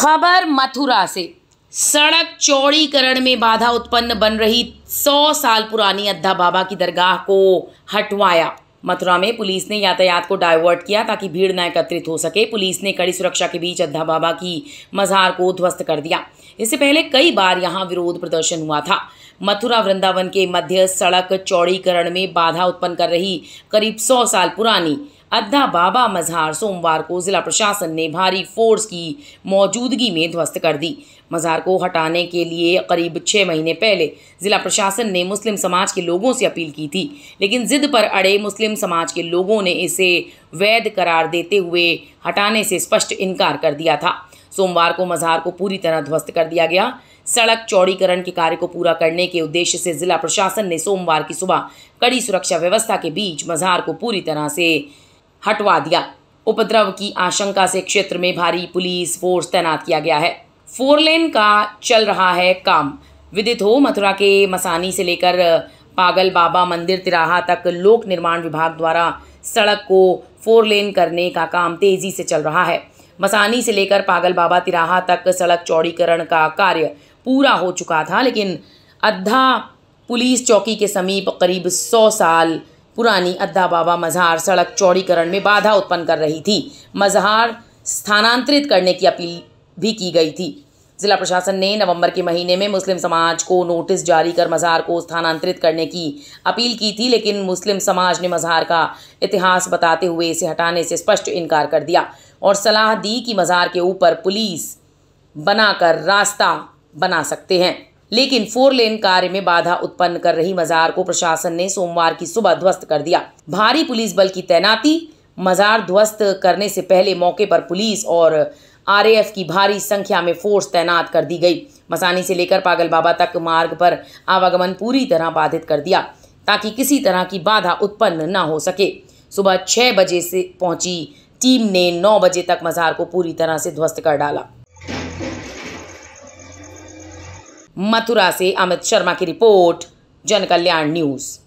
खबर मथुरा से सड़क चौड़ीकरण में बाधा उत्पन्न बन रही सौ साल पुरानी अद्धा बाबा की दरगाह को हटवाया मथुरा में पुलिस ने यातायात को डाइवर्ट किया ताकि भीड़ न एकत्रित हो सके पुलिस ने कड़ी सुरक्षा के बीच अद्धा बाबा की मज़ार को ध्वस्त कर दिया इससे पहले कई बार यहाँ विरोध प्रदर्शन हुआ था मथुरा वृंदावन के मध्य सड़क चौड़ीकरण में बाधा उत्पन्न कर रही करीब सौ साल पुरानी अद्धा बाबा मज़ार सोमवार को ज़िला प्रशासन ने भारी फोर्स की मौजूदगी में ध्वस्त कर दी मज़ार को हटाने के लिए करीब छः महीने पहले ज़िला प्रशासन ने मुस्लिम समाज के लोगों से अपील की थी लेकिन ज़िद पर अड़े मुस्लिम समाज के लोगों ने इसे वैध करार देते हुए हटाने से स्पष्ट इनकार कर दिया था सोमवार को मज़ार को पूरी तरह ध्वस्त कर दिया गया सड़क चौड़ीकरण के कार्य को पूरा करने के उद्देश्य से ज़िला प्रशासन ने सोमवार की सुबह कड़ी सुरक्षा व्यवस्था के बीच मज़ार को पूरी तरह से हटवा दिया उपद्रव की आशंका से क्षेत्र में भारी पुलिस फोर्स तैनात किया गया है फोर लेन का चल रहा है काम विदित हो मथुरा के मसानी से लेकर पागल बाबा मंदिर तिराहा तक लोक निर्माण विभाग द्वारा सड़क को फोर लेन करने का काम तेज़ी से चल रहा है मसानी से लेकर पागल बाबा तिराहा तक सड़क चौड़ीकरण का कार्य पूरा हो चुका था लेकिन अद्धा पुलिस चौकी के समीप करीब सौ साल पुरानी अद्दा बाबा मजहार सड़क चौड़ीकरण में बाधा उत्पन्न कर रही थी मजहार स्थानांतरित करने की अपील भी की गई थी जिला प्रशासन ने नवंबर के महीने में मुस्लिम समाज को नोटिस जारी कर मज़हार को स्थानांतरित करने की अपील की थी लेकिन मुस्लिम समाज ने मजहार का इतिहास बताते हुए इसे हटाने से स्पष्ट इनकार कर दिया और सलाह दी कि मजहार के ऊपर पुलिस बनाकर रास्ता बना सकते हैं लेकिन फोर लेन कार्य में बाधा उत्पन्न कर रही मजार को प्रशासन ने सोमवार की सुबह ध्वस्त कर दिया भारी पुलिस बल की तैनाती मजार ध्वस्त करने से पहले मौके पर पुलिस और आरएएफ की भारी संख्या में फोर्स तैनात कर दी गई मसानी से लेकर पागल बाबा तक मार्ग पर आवागमन पूरी तरह बाधित कर दिया ताकि किसी तरह की बाधा उत्पन्न न हो सके सुबह छह बजे से पहुंची टीम ने नौ बजे तक मजार को पूरी तरह से ध्वस्त कर डाला मथुरा से अमित शर्मा की रिपोर्ट जनकल्याण न्यूज़